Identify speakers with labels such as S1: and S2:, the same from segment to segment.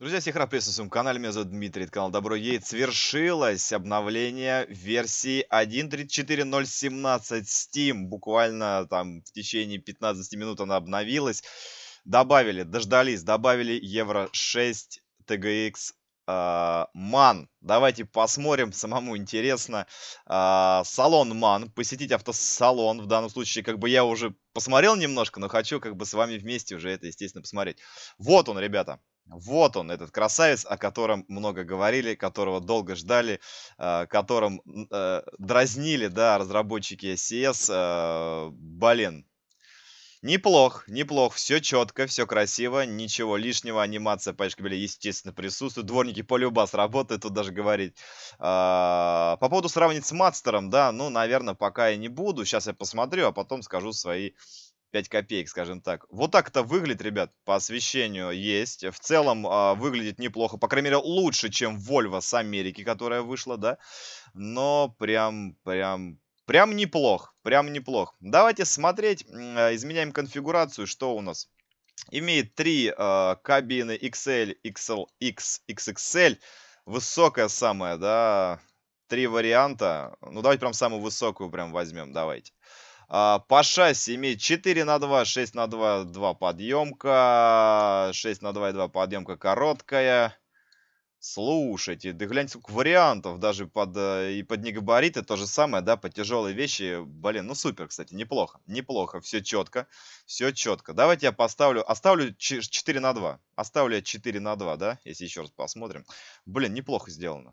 S1: Друзья, всех рад приветствовать на канале. Меня зовут Дмитрий, это канал Добро Едет. Свершилось обновление версии 1.34.0.17 Steam. Буквально там в течение 15 минут она обновилась. Добавили, дождались, добавили Евро 6 TGX Ман. Давайте посмотрим, самому интересно. А, салон Ман, посетить автосалон. В данном случае, как бы я уже посмотрел немножко, но хочу как бы с вами вместе уже это, естественно, посмотреть. Вот он, ребята. Вот он, этот красавец, о котором много говорили, которого долго ждали, э, которым э, дразнили, да, разработчики SES. Э, блин, Неплох, неплох, все четко, все красиво, ничего лишнего, анимация по пачкабеля, естественно, присутствует, дворники полюбас работают, тут даже говорить. А, по поводу сравнить с Мастером, да, ну, наверное, пока я не буду, сейчас я посмотрю, а потом скажу свои 5 копеек, скажем так. Вот так это выглядит, ребят, по освещению есть. В целом э, выглядит неплохо, по крайней мере, лучше, чем Volvo с Америки, которая вышла, да. Но прям, прям, прям неплох, прям неплох. Давайте смотреть, э, изменяем конфигурацию, что у нас. Имеет три э, кабины XL, XLX, XXL. Высокая самая, да, три варианта. Ну, давайте прям самую высокую прям возьмем, давайте. Давайте. А, по шасси имеет 4 на 2, 6 на 2, 2 подъемка, 6 на 2 и 2 подъемка короткая. Слушайте, да глянь, сколько вариантов, даже под, э, и под негабариты то же самое, да, под тяжелые вещи. Блин, ну супер, кстати, неплохо, неплохо, все четко, все четко. Давайте я поставлю, оставлю 4 на 2, оставлю я 4 на 2, да, если еще раз посмотрим. Блин, неплохо сделано,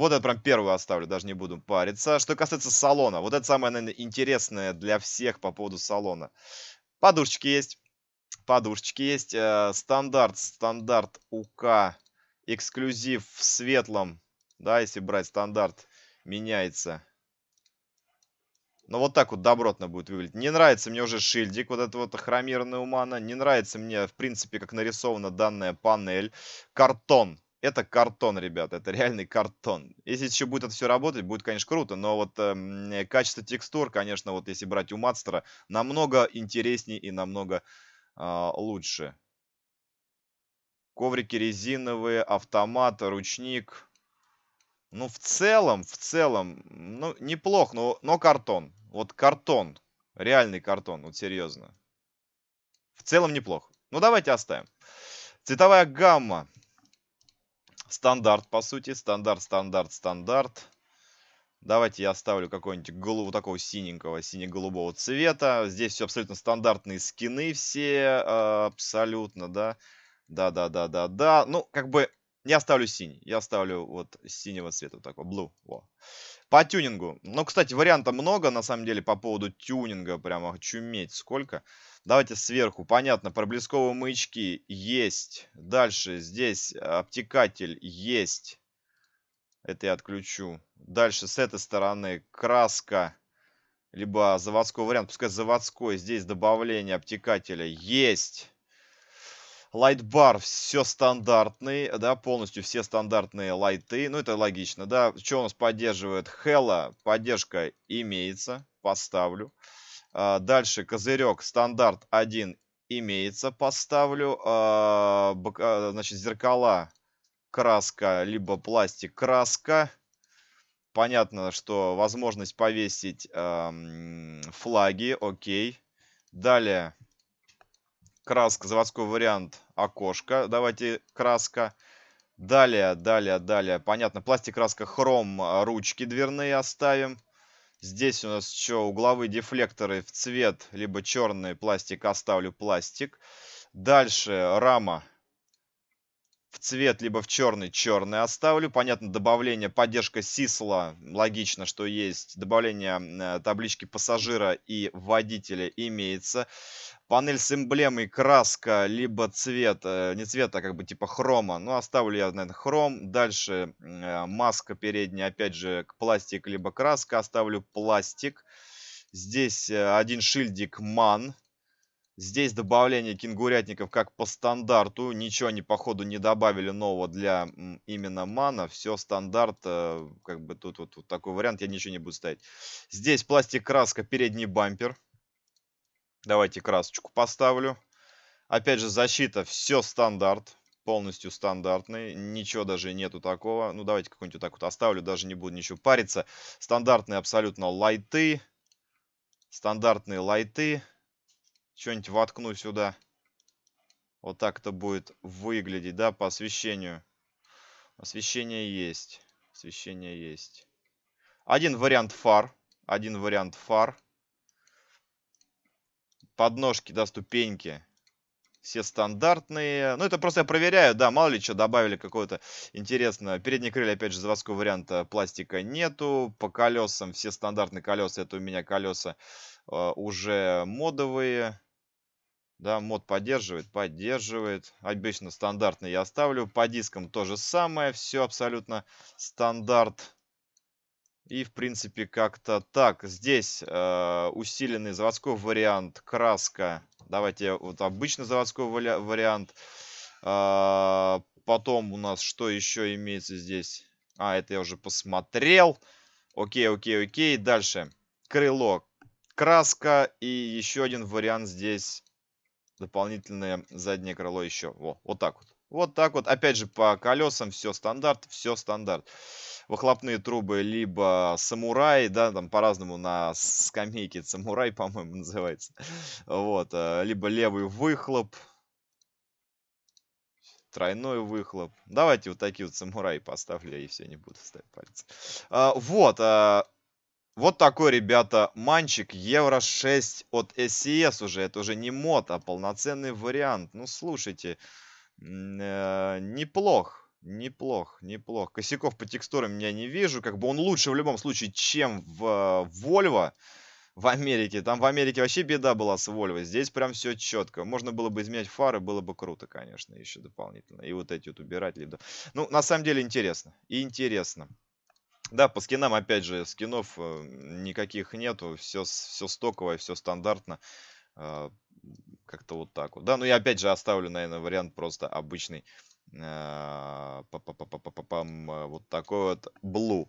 S1: Вот это прям первую оставлю, даже не буду париться. Что касается салона, вот это самое, наверное, интересное для всех по поводу салона. Подушечки есть, подушечки есть. Э, стандарт, стандарт УК, эксклюзив в светлом, да, если брать стандарт, меняется. Но вот так вот добротно будет выглядеть. Не нравится мне уже шильдик, вот это вот хромированная умана. Не нравится мне, в принципе, как нарисована данная панель. Картон это картон, ребят, это реальный картон. Если еще будет это все работать, будет, конечно, круто, но вот э, качество текстур, конечно, вот если брать у мастера, намного интереснее и намного э, лучше. Коврики резиновые, автомат, ручник. Ну, в целом, в целом, ну, неплохо, но, но картон. Вот картон, реальный картон, вот серьезно. В целом неплохо. Ну, давайте оставим. Цветовая гамма стандарт, по сути. Стандарт, стандарт, стандарт. Давайте я оставлю какой-нибудь голову такого синенького, сине-голубого цвета. Здесь все абсолютно стандартные скины все, а, абсолютно, да. Да-да-да-да-да. Ну, как бы я оставлю синий. Я оставлю вот синего цвета, вот такой, blue. Во. По тюнингу. Ну, кстати, вариантов много, на самом деле, по поводу тюнинга. Прямо чуметь сколько. Давайте сверху. Понятно, проблесковые маячки есть. Дальше здесь обтекатель есть. Это я отключу. Дальше с этой стороны краска. Либо заводской вариант. Пускай заводской. Здесь добавление обтекателя есть. Лайтбар все стандартный, да, полностью все стандартные лайты. Ну, это логично, да. Что у нас поддерживает? Хела поддержка имеется, поставлю. А, дальше козырек стандарт 1 имеется, поставлю. А, а, значит, зеркала краска, либо пластик краска. Понятно, что возможность повесить флаги, окей. Далее краска, заводской вариант, окошко. Давайте краска. Далее, далее, далее. Понятно, пластик, краска, хром, а, ручки дверные оставим. Здесь у нас еще угловые дефлекторы в цвет, либо черный пластик, оставлю пластик. Дальше рама в цвет, либо в черный, черный оставлю. Понятно, добавление, поддержка сисла, логично, что есть. Добавление э, таблички пассажира и водителя имеется панель с эмблемой, краска, либо цвет, э, не цвета, а как бы типа хрома. Ну, оставлю я, наверное, хром. Дальше э, маска передняя, опять же, к пластик, либо краска. Оставлю пластик. Здесь э, один шильдик ман. Здесь добавление кенгурятников как по стандарту. Ничего они, походу, не добавили нового для именно мана. Все стандарт. Как бы тут вот, вот такой вариант. Я ничего не буду ставить. Здесь пластик, краска, передний бампер. Давайте красочку поставлю. Опять же, защита все стандарт. Полностью стандартный. Ничего даже нету такого. Ну, давайте какой нибудь вот так вот оставлю. Даже не буду ничего париться. Стандартные абсолютно лайты. Стандартные лайты. Что-нибудь воткну сюда. Вот так это будет выглядеть, да, по освещению. Освещение есть. Освещение есть. Один вариант фар. Один вариант фар подножки, да, ступеньки. Все стандартные. Ну, это просто я проверяю, да, мало ли что добавили какого-то интересного. Передние крылья, опять же, заводского варианта пластика нету. По колесам все стандартные колеса. Это у меня колеса э, уже модовые. Да, мод поддерживает, поддерживает. Обычно стандартный я оставлю. По дискам то же самое. Все абсолютно стандарт. И, в принципе, как-то так. Здесь э, усиленный заводской вариант, краска. Давайте вот обычный заводской вариант. Э, потом у нас что еще имеется здесь? А, это я уже посмотрел. Окей, окей, окей. Дальше. Крыло. Краска. И еще один вариант здесь. Дополнительное заднее крыло еще. Во, вот так вот. Вот так вот. Опять же, по колесам все стандарт, все стандарт. Выхлопные трубы либо самурай, да, там по-разному на скамейке самурай, по-моему, называется. Вот. Э, либо левый выхлоп, тройной выхлоп. Давайте вот такие вот самураи поставлю, я и все, не буду ставить пальцы. А, вот, э, вот такой, ребята, манчик. Евро 6 от SES e уже. Это уже не мод, а полноценный вариант. Ну, слушайте... Э, неплох. Неплох, неплох. Косяков по текстурам я не вижу. Как бы он лучше в любом случае, чем в э, Volvo в Америке. Там в Америке вообще беда была с Volvo. Здесь прям все четко. Можно было бы изменять фары, было бы круто, конечно, еще дополнительно. И вот эти вот убирать. Либо... Ну, на самом деле интересно. Интересно. Да, по скинам, опять же, скинов э, никаких нету. Все, все стоковое, все стандартно. Как-то вот так вот. Да, ну я опять же оставлю, наверное, вариант просто обычный. Э, па -па -па а, вот такой вот blue.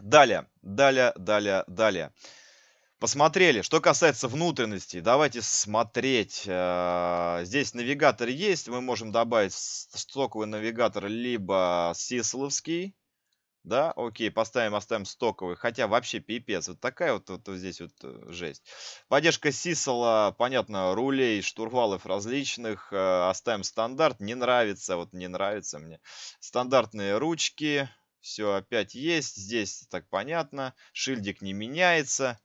S1: Далее, далее, далее, далее. Посмотрели. Что касается внутренности, давайте смотреть. А, здесь навигатор есть. Мы можем добавить стоковый навигатор, либо сисловский. Да, окей, поставим, оставим стоковый. Хотя вообще пипец. Вот такая вот, вот, вот здесь вот э, жесть. Поддержка Сисела, понятно, рулей, штурвалов различных. Э, оставим стандарт. Не нравится, вот не нравится мне. Стандартные ручки. Все опять есть. Здесь так понятно. Шильдик не меняется.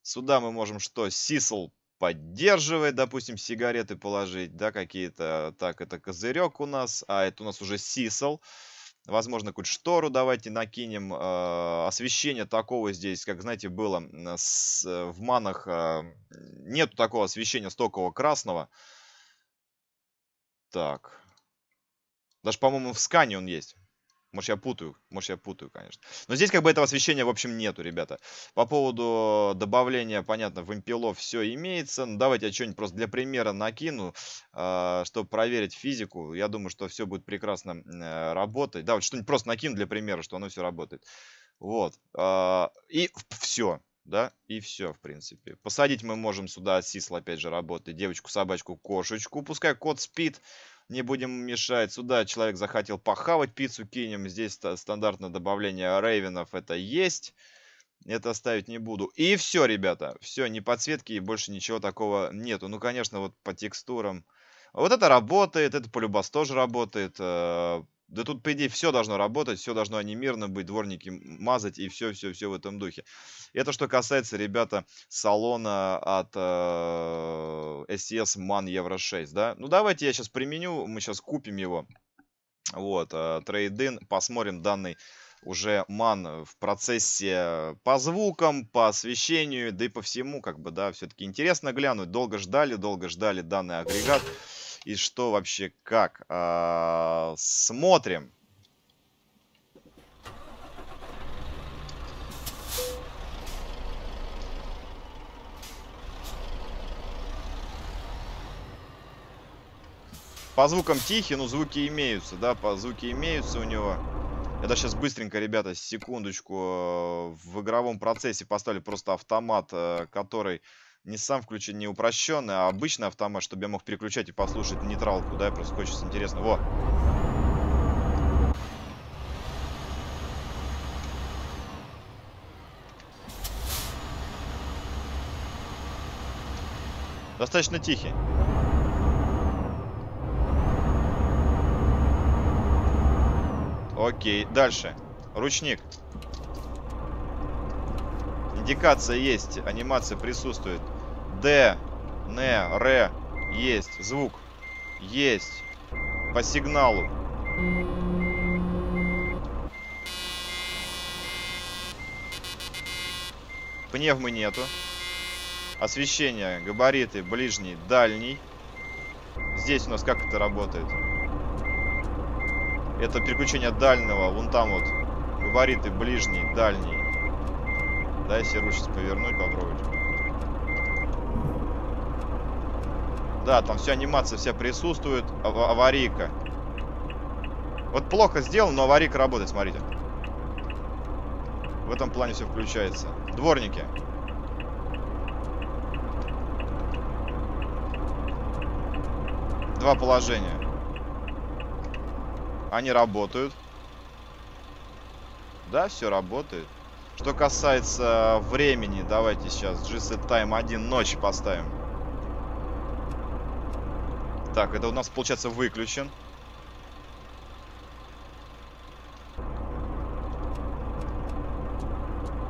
S1: Сюда мы можем что? Сисел поддерживает, допустим, сигареты положить, да, какие-то. Так, это козырек у нас. А это у нас уже Сисел. Сисел. Возможно, какую-то штору давайте накинем. А, освещение такого здесь, как, знаете, было с, э, в манах. А, нету такого освещения стокового красного. Так. Даже, по-моему, в скане он есть. Может, я путаю, может, я путаю, конечно. Но здесь как бы этого освещения, в общем, нету, ребята. По поводу добавления, понятно, в импелов все имеется. Ну, давайте я что-нибудь просто для примера накину, а, чтобы проверить физику. Я думаю, что все будет прекрасно э, работать. Да, вот что-нибудь просто накину для примера, что оно все работает. Вот. А, и все да, и все, в принципе. Посадить мы можем сюда сисл, опять же, работает, девочку, собачку, кошечку, пускай кот спит, не будем мешать. Сюда человек захотел похавать пиццу, кинем. Здесь стандартное добавление рейвенов это есть. Это оставить не буду. И все, ребята. Все, не подсветки и больше ничего такого нету. Ну, конечно, вот по текстурам. Вот это работает, это полюбас тоже работает. Э, да тут, по идее, все должно работать, все должно анимированно быть, дворники мазать и все-все-все в этом духе. Это что касается, ребята, салона от э, SES e MAN Euro 6, да? Ну, давайте я сейчас применю, мы сейчас купим его. Вот, э, трейдин, посмотрим данный уже ман в процессе по звукам, по освещению, да и по всему, как бы, да, все-таки интересно глянуть. Долго ждали, долго ждали данный агрегат и что вообще как. А, смотрим. По звукам тихий, но звуки имеются, да, по звуки имеются у него. Я Это сейчас быстренько, ребята, секундочку, э, в игровом процессе поставлю просто автомат, э, который не сам включен, не упрощенный, а обычный автомат, чтобы я мог переключать и послушать нейтралку, да, просто хочется интересно. Во! Достаточно тихий. Окей, дальше. Ручник. Индикация есть, анимация присутствует. Д, Н, Р. Есть. Звук. Есть. По сигналу. Пневмы нету. Освещение, габариты, ближний, дальний. Здесь у нас как это работает? Это переключение дальнего, вон там вот. Габариты, ближний, дальний. Дай себе ручь повернуть, попробовать. Да, там вся анимация вся присутствует. Ав аварийка. Вот плохо сделал, но аварийка работает, смотрите. В этом плане все включается. Дворники. Два положения. Они работают. Да, все работает. Что касается э, времени, давайте сейчас GC e Time 1 ночь поставим. Так, это у нас, получается, выключен.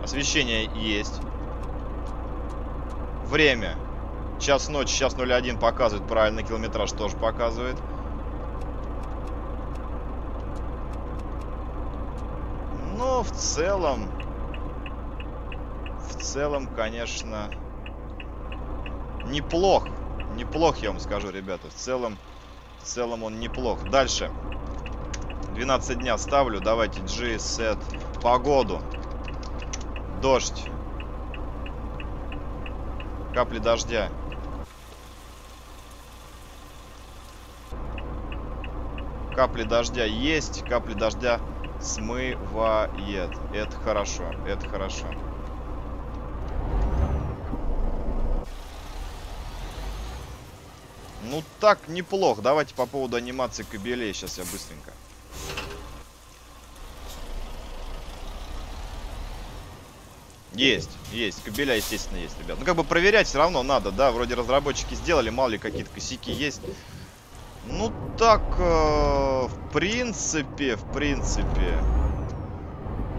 S1: Освещение есть. Время. Час ночи, час 01 показывает. Правильно, километраж тоже показывает. Но ну, в целом... В целом, конечно, неплохо. Неплох, я вам скажу, ребята. В целом, в целом он неплох. Дальше. 12 дня ставлю. Давайте G-set. Погоду. Дождь. Капли дождя. Капли дождя есть. Капли дождя смывает. Это хорошо. Это хорошо. Ну так неплохо. Давайте по поводу анимации кабелей. Сейчас я быстренько. Есть, есть. Кабеля, естественно, есть, ребят. Ну, как бы проверять все равно надо, да. Вроде разработчики сделали, мало ли какие-то косяки есть. Ну, так, э, в принципе, в принципе.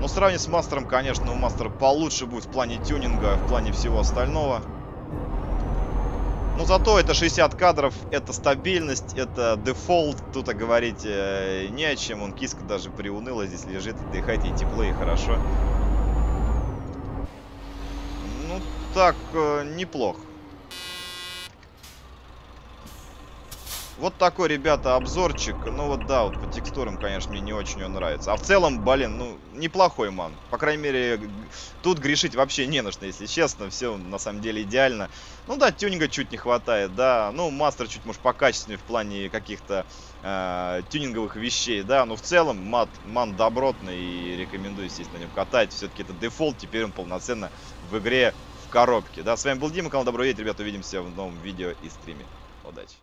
S1: Но сравнить с мастером, конечно, у мастера получше будет в плане тюнинга, в плане всего остального. Но ну, зато это 60 кадров, это стабильность, это дефолт. Тут а говорить э, не о чем. Он киска даже приуныла, здесь лежит, отдыхайте, и тепло, и хорошо. Ну, так, э, неплохо. Вот такой, ребята, обзорчик. Ну вот да, вот по текстурам, конечно, мне не очень он нравится. А в целом, блин, ну, неплохой ман. По крайней мере, тут грешить вообще не на что, если честно. Все на самом деле идеально. Ну да, тюнинга чуть не хватает, да. Ну, мастер чуть, может, покачественнее в плане каких-то э, тюнинговых вещей, да. Но в целом мат, ман добротный и рекомендую, естественно, на нем катать. Все-таки это дефолт, теперь он полноценно в игре в коробке. Да, с вами был Дима, канал Добро Едет, ребята, увидимся в новом видео и стриме. Удачи!